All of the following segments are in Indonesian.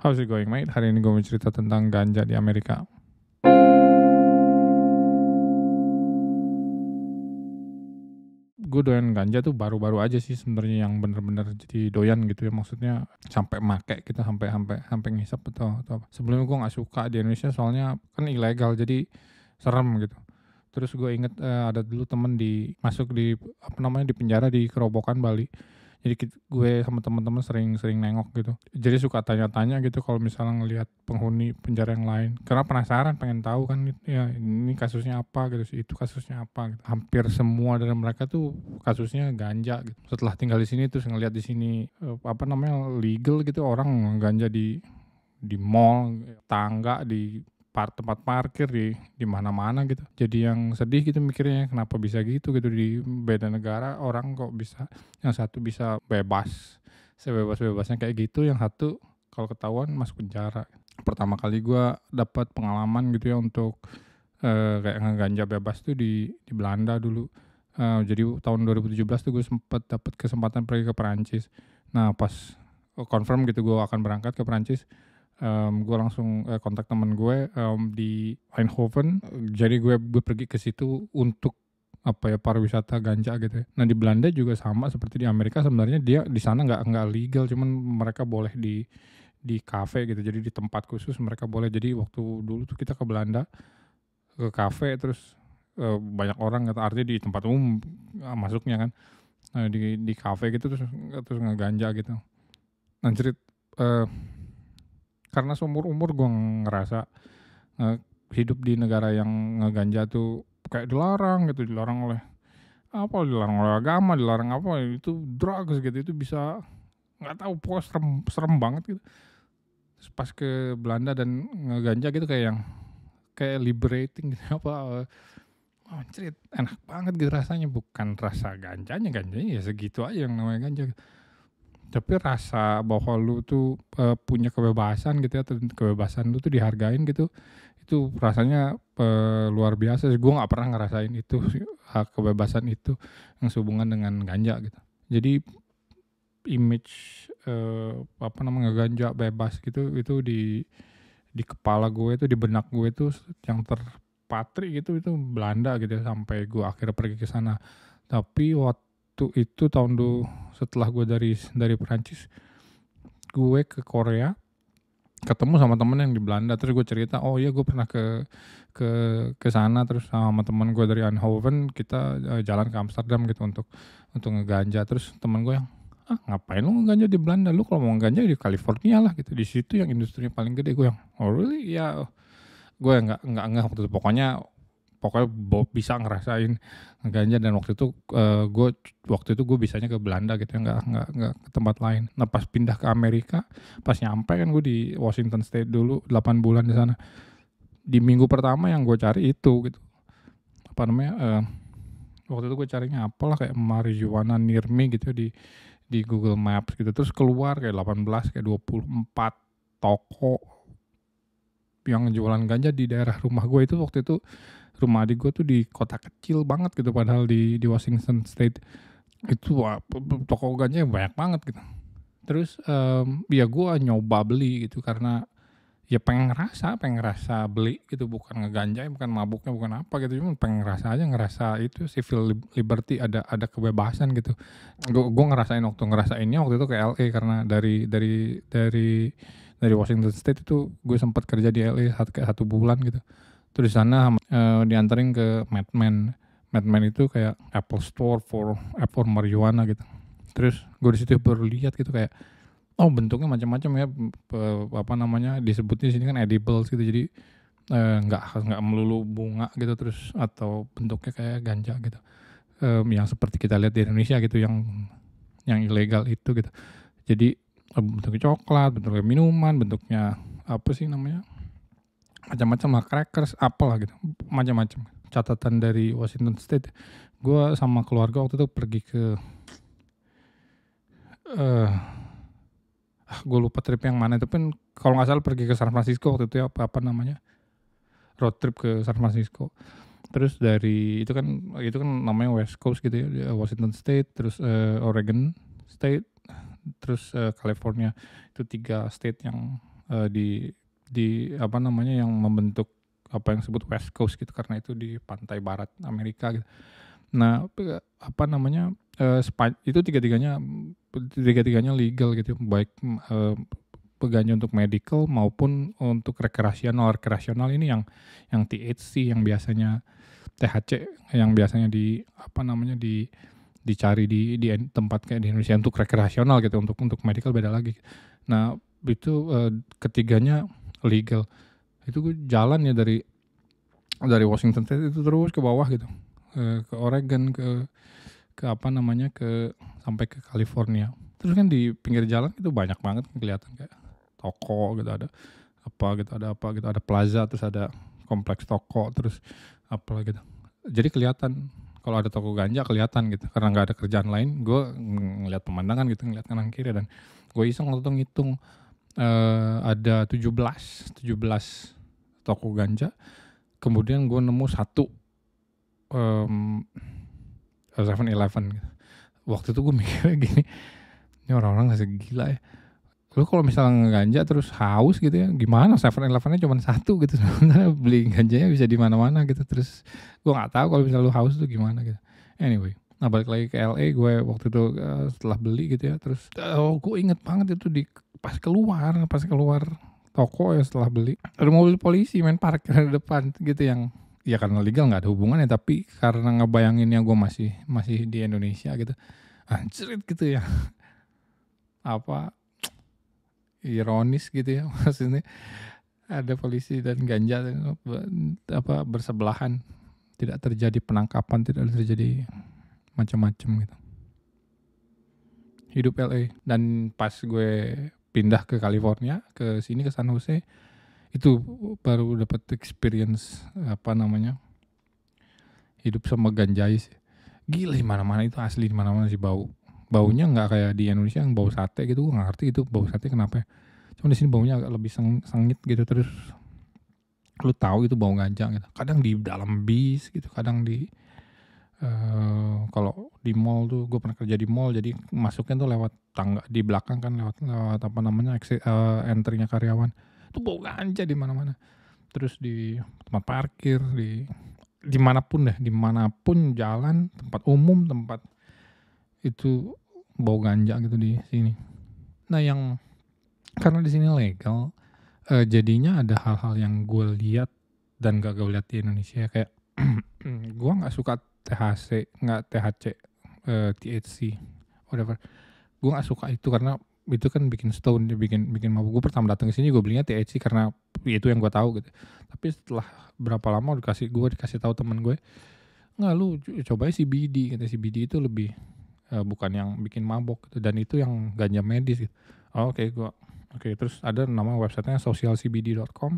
How's it going mate? Hari ini gue mau cerita tentang ganja di Amerika. Gue doyan ganja tuh baru-baru aja sih sebenarnya yang bener-bener jadi doyan gitu ya maksudnya sampai make kita sampai sampai sampai ngisap atau, atau apa. Sebelumnya gue nggak suka di Indonesia soalnya kan ilegal jadi serem gitu. Terus gue inget uh, ada dulu temen di masuk di apa namanya di penjara di Kerobokan Bali jadi kita gue sama teman-teman sering-sering nengok gitu jadi suka tanya-tanya gitu kalau misalnya ngelihat penghuni penjara yang lain karena penasaran pengen tahu kan gitu, ya ini kasusnya apa gitu itu kasusnya apa gitu. hampir semua dari mereka tuh kasusnya ganja gitu setelah tinggal di sini terus ngelihat di sini eh, apa namanya legal gitu orang ganja di di mall tangga di par tempat parkir di di mana-mana gitu. Jadi yang sedih gitu mikirnya kenapa bisa gitu gitu di beda negara orang kok bisa yang satu bisa bebas sebebas-bebasnya kayak gitu, yang satu kalau ketahuan masuk penjara. Pertama kali gue dapat pengalaman gitu ya untuk uh, kayak ngeganja bebas tuh di di Belanda dulu. Uh, jadi tahun 2017 tuh gue sempat dapat kesempatan pergi ke Perancis. Nah pas oh, confirm gitu gue akan berangkat ke Perancis um, gue langsung uh, kontak teman gue um, di Eindhoven jadi gue gue pergi ke situ untuk apa ya pariwisata ganja gitu ya. Nah di Belanda juga sama seperti di Amerika sebenarnya dia di sana nggak nggak legal cuman mereka boleh di di kafe gitu jadi di tempat khusus mereka boleh jadi waktu dulu tuh kita ke Belanda ke kafe terus uh, banyak orang kata gitu. artinya di tempat umum ah, masuknya kan nah, di di kafe gitu terus terus ngeganja gitu. Nah cerit uh, karena seumur umur gue ngerasa uh, hidup di negara yang ngeganja tuh kayak dilarang gitu dilarang oleh apa dilarang oleh agama dilarang apa itu drugs gitu itu bisa nggak tahu pokoknya serem, serem banget gitu pas ke Belanda dan ngeganja gitu kayak yang kayak liberating gitu apa oh, eh, cerit enak banget gitu rasanya bukan rasa ganjanya ganjanya ya segitu aja yang namanya ganja gitu tapi rasa bahwa lu tuh uh, punya kebebasan gitu ya kebebasan lu tuh dihargain gitu itu rasanya uh, luar biasa sih gue nggak pernah ngerasain itu hak kebebasan itu yang sehubungan dengan ganja gitu jadi image uh, apa namanya ganja bebas gitu itu di di kepala gue itu di benak gue itu yang terpatri gitu itu Belanda gitu ya, sampai gue akhirnya pergi ke sana tapi waktu waktu itu tahun dulu setelah gue dari dari Perancis gue ke Korea ketemu sama temen yang di Belanda terus gue cerita oh iya gue pernah ke ke ke sana terus sama temen gue dari Eindhoven kita eh, jalan ke Amsterdam gitu untuk untuk ngeganja terus temen gue yang ah ngapain lu ngeganja di Belanda lu kalau mau ngeganja di California lah gitu di situ yang industrinya paling gede gue yang oh really ya yeah. gue nggak nggak nggak waktu itu pokoknya pokoknya bisa ngerasain ganja dan waktu itu uh, eh, gue waktu itu gue bisanya ke Belanda gitu ya nggak nggak nggak ke tempat lain nah pas pindah ke Amerika pas nyampe kan gue di Washington State dulu 8 bulan di sana di minggu pertama yang gue cari itu gitu apa namanya uh, waktu itu gue carinya apalah kayak marijuana Nirmi gitu ya di di Google Maps gitu terus keluar kayak 18 kayak 24 toko yang jualan ganja di daerah rumah gue itu waktu itu rumah adik gue tuh di kota kecil banget gitu padahal di di Washington State itu wah, toko ganja banyak banget gitu terus um, ya gue nyoba beli gitu karena ya pengen ngerasa pengen ngerasa beli gitu bukan ngeganja bukan mabuknya bukan apa gitu cuma pengen ngerasa aja ngerasa itu civil liberty ada ada kebebasan gitu gue gue ngerasain waktu ngerasainnya waktu itu ke LA karena dari dari dari dari Washington State itu gue sempat kerja di LA satu, kayak satu bulan gitu terus di sana uh, dianterin ke Madman Madman itu kayak Apple Store for Apple eh, marijuana gitu terus gue di situ baru lihat gitu kayak oh bentuknya macam-macam ya apa namanya disebutnya di sini kan edible gitu jadi eh, nggak uh, nggak melulu bunga gitu terus atau bentuknya kayak ganja gitu um, yang seperti kita lihat di Indonesia gitu yang yang ilegal itu gitu jadi Eh, bentuknya coklat, bentuknya minuman, bentuknya apa sih namanya? Macam-macam lah, crackers, apalah gitu. Macam-macam. Catatan dari Washington State. Gue sama keluarga waktu itu pergi ke eh uh, ah, gue lupa trip yang mana itu pun kalau nggak salah pergi ke San Francisco waktu itu ya apa, apa namanya road trip ke San Francisco terus dari itu kan itu kan namanya West Coast gitu ya Washington State terus uh, Oregon State terus uh, California itu tiga state yang uh, di di apa namanya yang membentuk apa yang disebut West Coast gitu karena itu di pantai barat Amerika gitu. Nah, apa namanya? Uh, itu tiga-tiganya tiga-tiganya legal gitu baik uh, pegangnya untuk medical maupun untuk rekreasional rekreasional ini yang yang THC yang biasanya THC yang biasanya di apa namanya di dicari di di tempat kayak di Indonesia untuk rekreasional gitu untuk untuk medical beda lagi nah itu uh, ketiganya legal itu gue jalan ya dari dari Washington State itu terus ke bawah gitu eh, ke Oregon ke ke apa namanya ke sampai ke California terus kan di pinggir jalan itu banyak banget kelihatan kayak toko gitu ada apa gitu ada apa gitu ada plaza terus ada kompleks toko terus apa gitu jadi kelihatan kalau ada toko ganja kelihatan gitu karena nggak ada kerjaan lain gue ngeliat pemandangan gitu ngeliat kanan kiri dan gue iseng waktu itu ngitung uh, ada 17 17 toko ganja kemudian gue nemu satu um, 7-Eleven gitu. waktu itu gue mikirnya gini ini orang-orang nggak gila ya lo kalau misalnya ngeganja terus haus gitu ya gimana seven elevennya cuma satu gitu sementara beli ganjanya bisa di mana mana gitu terus gue nggak tahu kalau misalnya lu haus tuh gimana gitu anyway nah balik lagi ke LA gue waktu itu uh, setelah beli gitu ya terus eh, oh gue inget banget itu di pas keluar pas keluar toko ya setelah beli ada mobil polisi main parkir di depan gitu yang ya karena legal nggak ada hubungannya tapi karena ngebayanginnya gue masih masih di Indonesia gitu anjir gitu ya apa ironis gitu ya maksudnya ada polisi dan ganja apa bersebelahan tidak terjadi penangkapan tidak terjadi macam-macam gitu hidup LA dan pas gue pindah ke California ke sini ke San Jose itu baru dapat experience apa namanya hidup sama ganjais gila di mana mana itu asli di mana mana sih bau baunya nggak kayak di Indonesia yang bau sate gitu gue nggak ngerti itu bau sate kenapa ya. cuma di sini baunya agak lebih seng, sengit gitu terus lu tahu itu bau ganja gitu kadang di dalam bis gitu kadang di uh, kalau di mall tuh gue pernah kerja di mall jadi masuknya tuh lewat tangga di belakang kan lewat lewat apa namanya exit, uh, eh, enternya karyawan itu bau ganja di mana-mana terus di tempat parkir di dimanapun deh dimanapun jalan tempat umum tempat itu bau ganja gitu di sini. Nah yang karena di sini legal, uh, jadinya ada hal-hal yang gue lihat dan gak gue lihat di Indonesia ya, kayak gue nggak suka THC, nggak THC, uh, eh, THC, whatever. Gue nggak suka itu karena itu kan bikin stone, dia bikin bikin mabuk. Gue pertama datang ke sini gue belinya THC karena itu yang gue tahu gitu. Tapi setelah berapa lama dikasih gue dikasih tahu temen gue, nggak lu cobain CBD, kata CBD itu lebih uh, bukan yang bikin mabok gitu. dan itu yang ganja medis gitu. Oh, oke okay, gua oke okay, terus ada nama websitenya socialcbd.com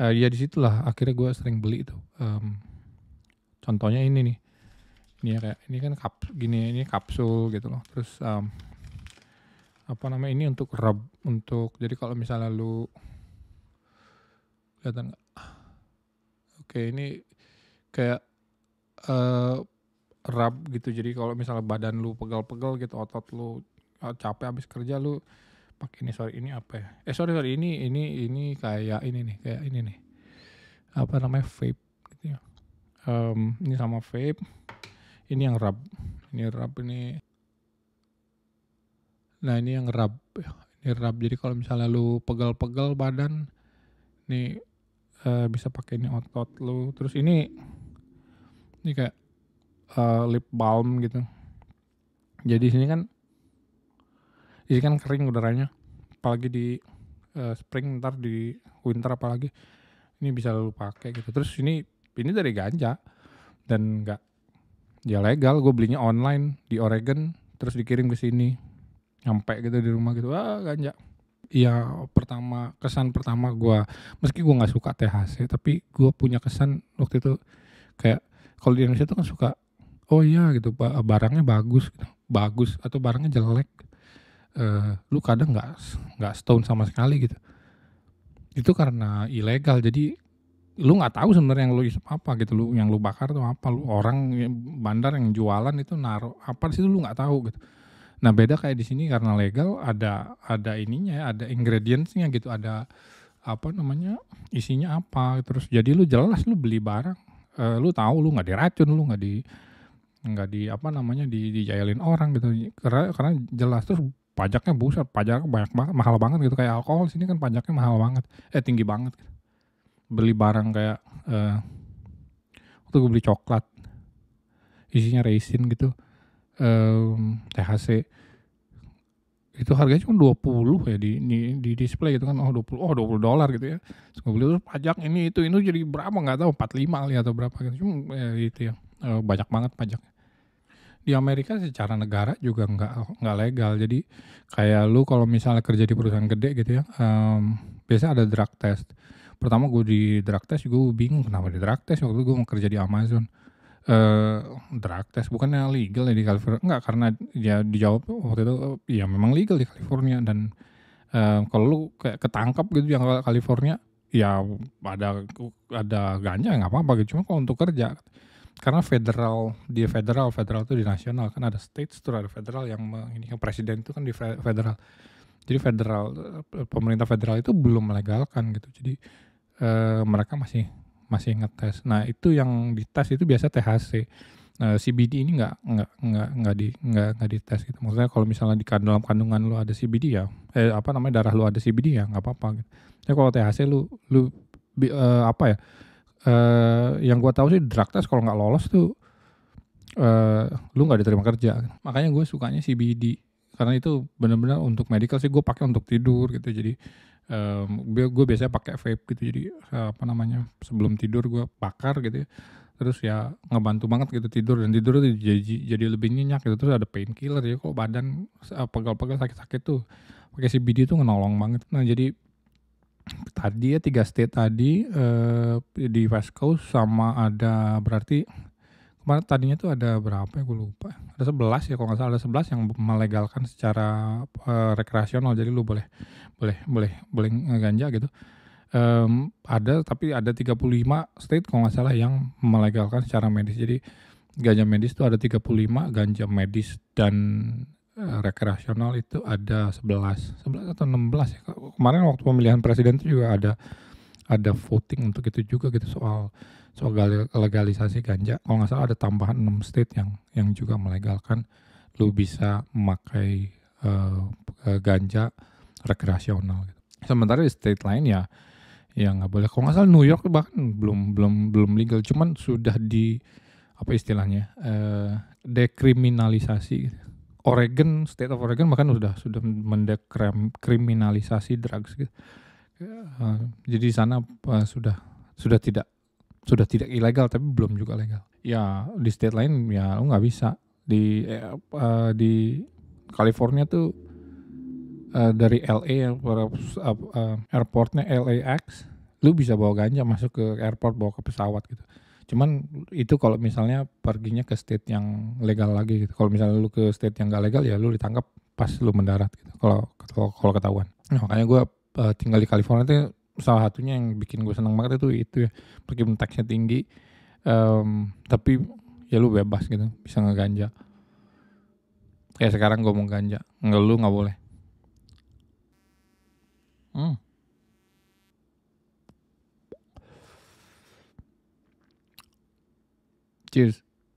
uh, eh, ya disitulah akhirnya gue sering beli itu um, contohnya ini nih ini ya kayak ini kan kap gini ini kapsul gitu loh terus um, apa namanya ini untuk rub untuk jadi kalau misalnya lu kelihatan nggak oke okay, ini kayak uh, rub gitu jadi kalau misalnya badan lu pegal-pegal gitu otot lu eh, capek abis kerja lu pakai ini sorry ini apa ya eh sorry sorry ini ini ini kayak ini nih kayak ini nih apa namanya vape gitu ya um, ini sama vape ini yang rub ini rub ini nah ini yang rub ini rub jadi kalau misalnya lu pegal-pegal badan nih uh, bisa pakai ini otot lu terus ini ini kayak uh, lip balm gitu jadi sini kan ini kan kering udaranya apalagi di uh, spring ntar di winter apalagi ini bisa lu pakai gitu terus ini ini dari ganja dan nggak ya legal gue belinya online di Oregon terus dikirim ke sini nyampe gitu di rumah gitu ah ganja Iya, pertama kesan pertama gue meski gue nggak suka THC tapi gue punya kesan waktu itu kayak kalau di Indonesia tuh kan suka oh iya gitu barangnya bagus gitu. bagus atau barangnya jelek eh, lu kadang nggak nggak stone sama sekali gitu itu karena ilegal jadi lu nggak tahu sebenarnya yang lu isep apa gitu lu yang lu bakar tuh apa lu orang bandar yang jualan itu naruh apa sih lu nggak tahu gitu nah beda kayak di sini karena legal ada ada ininya ada ingredientsnya gitu ada apa namanya isinya apa terus jadi lu jelas lu beli barang e, lu tahu lu nggak diracun lu nggak di nggak di apa namanya di dijailin orang gitu karena karena jelas tuh pajaknya buset pajak banyak banget mahal banget gitu kayak alkohol sini kan pajaknya mahal banget eh tinggi banget gitu. beli barang kayak uh, waktu gue beli coklat isinya resin gitu um, eh, THC itu harganya cuma 20 ya di, di, di display gitu kan oh 20 oh 20 dolar gitu ya terus gue beli terus pajak ini itu itu jadi berapa nggak tahu 45 kali atau berapa gitu cuma ya, gitu ya eh, banyak banget pajak di Amerika secara negara juga nggak nggak legal jadi kayak lu kalau misalnya kerja di perusahaan gede gitu ya um, biasa ada drug test pertama gue di drug test gue bingung kenapa di drug test waktu gue mau kerja di Amazon uh, drug test bukannya legal ya di California nggak karena ya dijawab waktu itu ya memang legal di California dan uh, kalau lu kayak ketangkap gitu di California ya ada ada ganja nggak apa-apa gitu cuma kalau untuk kerja karena federal di federal federal itu di nasional kan ada state itu ada federal yang ini yang presiden itu kan di federal jadi federal eh, pemerintah federal itu belum melegalkan gitu jadi e, mereka masih masih ngetes nah itu yang dites itu biasa THC e, eh, CBD ini nggak nggak nggak nggak di nggak nggak dites gitu maksudnya kalau misalnya di kan-, dalam kandungan lu ada CBD ya eh apa namanya darah lu ada CBD ya nggak apa-apa gitu ya kalau THC lu lu bi, e, apa ya uh, yang gue tahu sih drug test kalau nggak lolos tuh uh, lu nggak diterima kerja makanya gue sukanya CBD karena itu benar-benar untuk medical sih gue pakai untuk tidur gitu jadi um, gue biasanya pakai vape gitu jadi apa namanya sebelum tidur gue bakar gitu ya. terus ya ngebantu banget gitu tidur dan tidur tuh jadi jadi lebih nyenyak gitu terus ada painkiller ya kok badan eh, pegal-pegal sakit-sakit tuh pakai CBD tuh ngenolong banget nah jadi tadi ya tiga state tadi uh, di West Coast sama ada berarti kemarin tadinya tuh ada berapa ya gue lupa ada sebelas ya kalau nggak salah ada sebelas yang melegalkan secara uh, rekreasional jadi lu boleh boleh boleh boleh ganja gitu um, ada tapi ada 35 state kalau nggak salah yang melegalkan secara medis jadi ganja medis tuh ada 35 ganja medis dan Eh, rekreasional itu ada 11 11 atau 16 ya kemarin waktu pemilihan presiden itu juga ada ada voting untuk itu juga gitu soal soal legalisasi ganja kalau nggak salah ada tambahan 6 state yang yang juga melegalkan lu bisa memakai uh, ganja rekreasional gitu sementara di state lain ya ya nggak boleh kalau nggak salah New York bahkan belum belum belum legal cuman sudah di apa istilahnya uh, dekriminalisasi gitu Oregon, state of Oregon bahkan sudah sudah mendekriminalisasi drugs gitu. Uh, jadi di sana uh, sudah sudah tidak sudah tidak ilegal tapi belum juga legal. Ya di state lain ya lo nggak bisa di uh, di California tuh uh, dari LA uh, uh, airportnya LAX, lu bisa bawa ganja masuk ke airport bawa ke pesawat gitu cuman itu kalau misalnya perginya ke state yang legal lagi gitu kalau misalnya lu ke state yang gak legal ya lu ditangkap pas lu mendarat gitu kalau kalau ketahuan nah, makanya gue uh, tinggal di California itu salah satunya yang bikin gue seneng banget itu itu ya meskipun taxnya tinggi um, tapi ya lu bebas gitu bisa ngeganja kayak sekarang gue mau ganja nggak lu nggak boleh hmm. Tschüss.